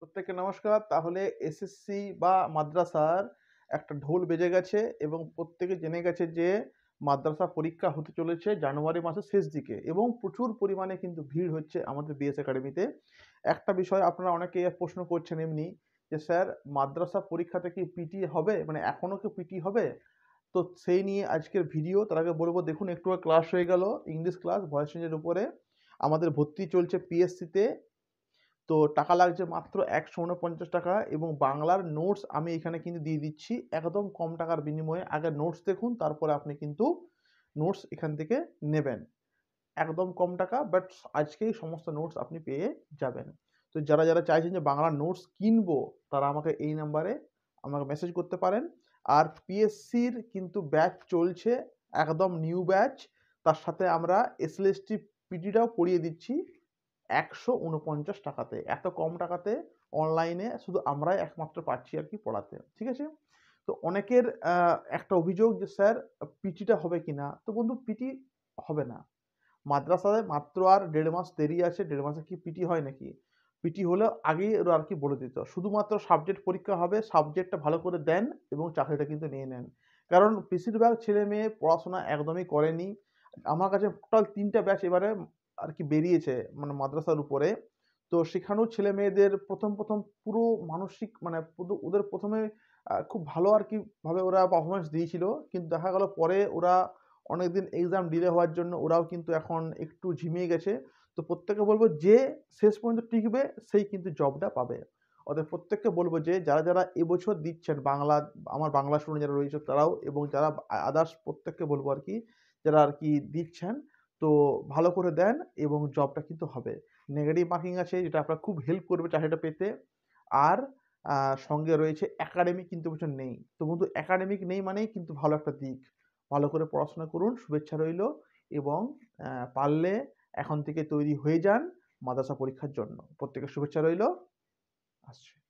প্রত্যেককে নমস্কার তাহলে এসএসসি বা মাদ্রাসার একটা ঢোল বেজে গেছে এবং প্রত্যেকে জেনে গেছে যে মাদ্রাসা পরীক্ষা হতে চলেছে জানুয়ারি মাসের শেষ দিকে এবং প্রচুর পরিমাণে কিন্তু ভিড় হচ্ছে আমাদের বিএস একাডেমিতে একটা বিষয় আপনারা অনেকে প্রশ্ন করছেন এমনি যে স্যার মাদ্রাসা পরীক্ষাতে কি পিটি হবে মানে এখনও কি পিটি হবে তো সেই নিয়ে আজকের ভিডিও তার আগে বলবো দেখুন একটু ক্লাস হয়ে গেল ইংলিশ ক্লাস ভয়েস চেঞ্জের উপরে আমাদের ভর্তি চলছে পিএসসিতে তো টাকা লাগছে মাত্র একশো উনপঞ্চাশ টাকা এবং বাংলার নোটস আমি এখানে কিন্তু দিয়ে দিচ্ছি একদম কম টাকার বিনিময়ে আগে নোটস দেখুন তারপরে আপনি কিন্তু নোটস এখান থেকে নেবেন একদম কম টাকা বাট আজকেই সমস্ত নোটস আপনি পেয়ে যাবেন তো যারা যারা চাইছেন যে বাংলার নোটস কিনবো তারা আমাকে এই নাম্বারে আমাকে মেসেজ করতে পারেন আর পিএসসির কিন্তু ব্যাচ চলছে একদম নিউ ব্যাচ তার সাথে আমরা এসএলএসটি পিটিটাও পড়িয়ে দিচ্ছি একশো উনপঞ্চাশ টাকাতে এত কম টাকাতে অনলাইনে শুধু আমরাই একমাত্র পাচ্ছি আর কি পড়াতে ঠিক আছে তো অনেকের একটা অভিযোগ যে স্যার পিটিটা হবে কি না তো বন্ধু পিটি হবে না মাদ্রাসায় মাত্র আর দেড় মাস দেরি আছে দেড় মাসে কি পিটি হয় নাকি পিটি হলে আগেই ওরা আর কি বলে দিত শুধুমাত্র সাবজেক্ট পরীক্ষা হবে সাবজেক্টটা ভালো করে দেন এবং চাকরিটা কিন্তু নিয়ে নেন কারণ বেশিরভাগ ছেলে মেয়ে পড়াশোনা একদমই করেনি আমার কাছে টোটাল তিনটা ব্যাচ এবারে আর কি বেরিয়েছে মানে মাদ্রাসার উপরে তো সেখানেও ছেলে মেয়েদের প্রথম প্রথম পুরো মানসিক মানে ওদের প্রথমে খুব ভালো আর কি ভাবে ওরা পারফরমেন্স দিয়েছিল কিন্তু দেখা গেল পরে ওরা অনেকদিন এক্সাম ডিলে হওয়ার জন্য ওরাও কিন্তু এখন একটু ঝিমিয়ে গেছে তো প্রত্যেকে বলবো যে শেষ পর্যন্ত টিকবে সেই কিন্তু জবটা পাবে অর্থাৎ প্রত্যেককে বলবো যে যারা যারা এবছর দিচ্ছেন বাংলা আমার বাংলা স্টুডেন্ট যারা রয়েছে তারাও এবং যারা আদার্স প্রত্যেককে বলবো আর কি যারা আর কি দিচ্ছেন তো ভালো করে দেন এবং জবটা কিন্তু হবে নেগেটিভ মার্কিং আছে যেটা আপনার খুব হেল্প করবে চাকরিটা পেতে আর সঙ্গে রয়েছে একাডেমিক কিন্তু কিছু নেই তো বন্ধু একাডেমিক নেই মানেই কিন্তু ভালো একটা দিক ভালো করে পড়াশোনা করুন শুভেচ্ছা রইল এবং পারলে এখন থেকে তৈরি হয়ে যান মাদ্রাসা পরীক্ষার জন্য প্রত্যেকের শুভেচ্ছা রইল আসছে